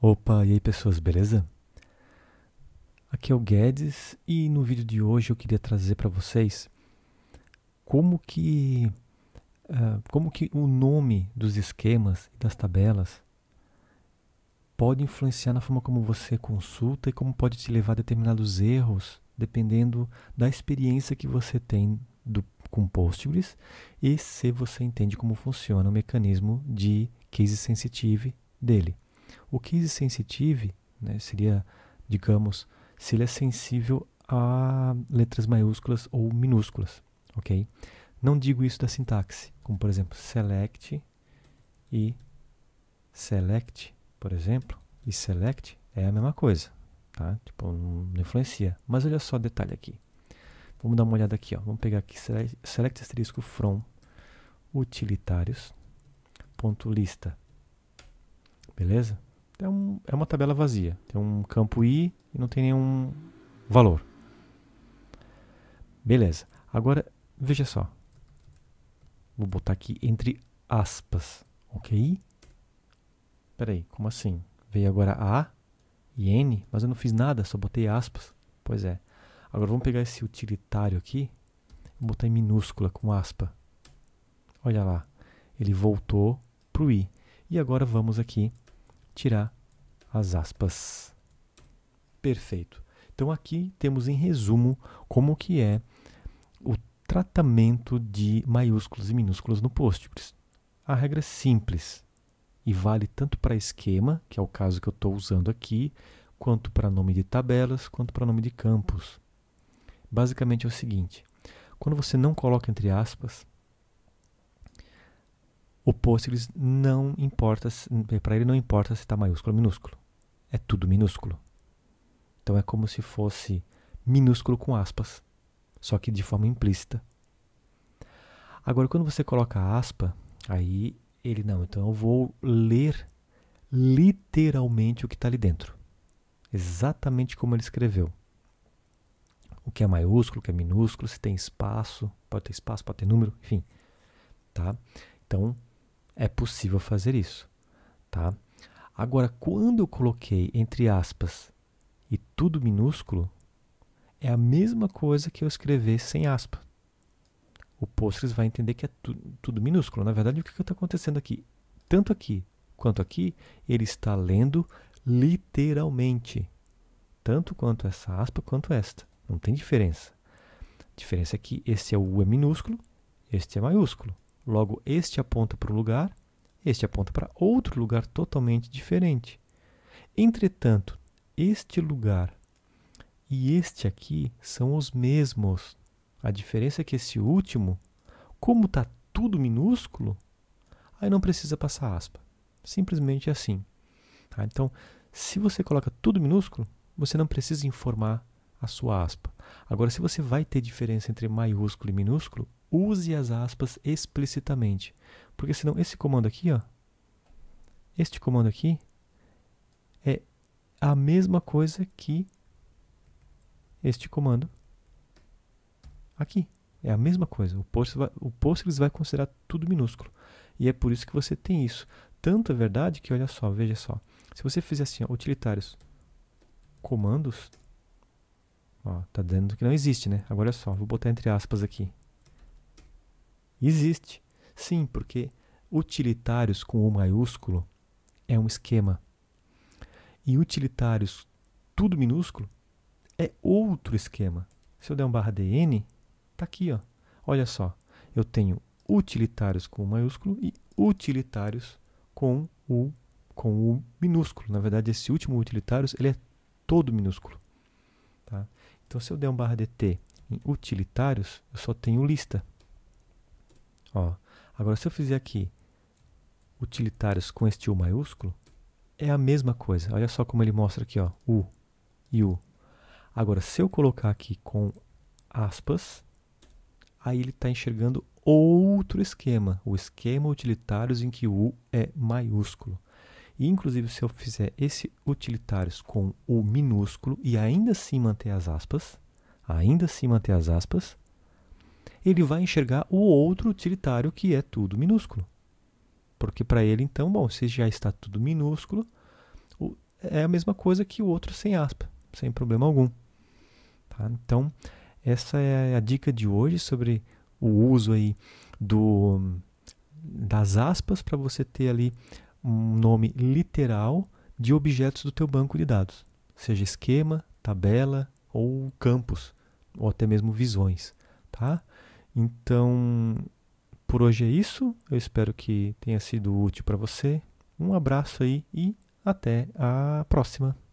Opa, e aí pessoas, beleza? Aqui é o Guedes e no vídeo de hoje eu queria trazer para vocês como que uh, como que o nome dos esquemas e das tabelas pode influenciar na forma como você consulta e como pode te levar a determinados erros dependendo da experiência que você tem do, com Postgres e se você entende como funciona o mecanismo de case sensitive dele. O case sensitive né, seria, digamos, se ele é sensível a letras maiúsculas ou minúsculas, ok? Não digo isso da sintaxe, como por exemplo select e select, por exemplo, e select é a mesma coisa, tá? Tipo, não, influencia. Mas olha só o detalhe aqui. Vamos dar uma olhada aqui, ó. Vamos pegar aqui select, asterisco from utilitários ponto lista Beleza? É, então, um, é uma tabela vazia. Tem um campo I e não tem nenhum valor. Beleza. Agora, veja só. Vou botar aqui entre aspas, ok? Peraí, como assim? Veio agora A e N, mas eu não fiz nada, só botei aspas. Pois é. Agora vamos pegar esse utilitário aqui, vou botar em minúscula com aspa. Olha lá, ele voltou para o I. E agora vamos aqui tirar as aspas. Perfeito. Então aqui temos em resumo como que é o tratamento de maiúsculos e minúsculos no Postgres. A regra é simples e vale tanto para esquema, que é o caso que eu estou usando aqui, quanto para nome de tabelas, quanto para nome de campos. Basicamente é o seguinte: quando você não coloca entre aspas, o Postgres não importa, para ele não importa se está maiúsculo ou minúsculo. É tudo minúsculo. Então é como se fosse minúsculo com aspas, só que de forma implícita. Agora, quando você coloca a aspa, aí ele não. Então eu vou ler literalmente o que está ali dentro, exatamente como ele escreveu. O que é maiúsculo, o que é minúsculo, se tem espaço, pode ter espaço, pode ter número, enfim, tá? Então é possível fazer isso, tá? Agora, quando eu coloquei entre aspas e tudo minúsculo, é a mesma coisa que eu escrever sem aspa. O Postgres vai entender que é tu, tudo minúsculo. Na verdade, o que está acontecendo aqui? Tanto aqui quanto aqui, ele está lendo literalmente. Tanto quanto essa aspa quanto esta. Não tem diferença. A diferença é que esse é o u minúsculo, este é maiúsculo. Logo, este aponta para um lugar, este aponta para outro lugar totalmente diferente. Entretanto, este lugar e este aqui são os mesmos. A diferença é que esse último, como está tudo minúsculo, aí não precisa passar aspa. Simplesmente é assim. Tá? Então, se você coloca tudo minúsculo, você não precisa informar a sua aspa. Agora, se você vai ter diferença entre maiúsculo e minúsculo, use as aspas explicitamente. Porque senão esse comando aqui, ó, este comando aqui, é a mesma coisa que este comando aqui. É a mesma coisa. O Postgres, vai, o vai considerar tudo minúsculo. E é por isso que você tem isso. tanto é verdade que, olha só, veja só. Se você fizer assim, ó, utilitários, comandos, Ó, tá dizendo que não existe, né? Agora é só, vou botar entre aspas aqui. Existe. Sim, porque utilitários com O maiúsculo é um esquema. E utilitários tudo minúsculo é outro esquema. Se eu der um barra DN, tá aqui, ó. Olha só, eu tenho utilitários com o maiúsculo e utilitários com o com o minúsculo. Na verdade, esse último utilitários, ele é todo minúsculo. Então, se eu der um barra dt em utilitários, eu só tenho lista. Ó, agora, se eu fizer aqui utilitários com este U maiúsculo, é a mesma coisa. Olha só como ele mostra aqui, ó, U e U. Agora, se eu colocar aqui com aspas, aí ele está enxergando outro esquema, o esquema utilitários em que o U é maiúsculo inclusive, se eu fizer esse utilitários com o minúsculo e ainda assim manter as aspas, ainda assim manter as aspas, ele vai enxergar o outro utilitário que é tudo minúsculo. Porque para ele, então, bom, se já está tudo minúsculo, é a mesma coisa que o outro sem aspa, sem problema algum. Tá? Então, essa é a é dica de hoje sobre o uso aí do, das aspas para você ter ali um nome literal de objetos do teu banco de dados, seja esquema, tabela ou campos, ou até mesmo visões, tá? Então, por hoje é isso. Eu espero que tenha sido útil para você. Um abraço aí e até a próxima.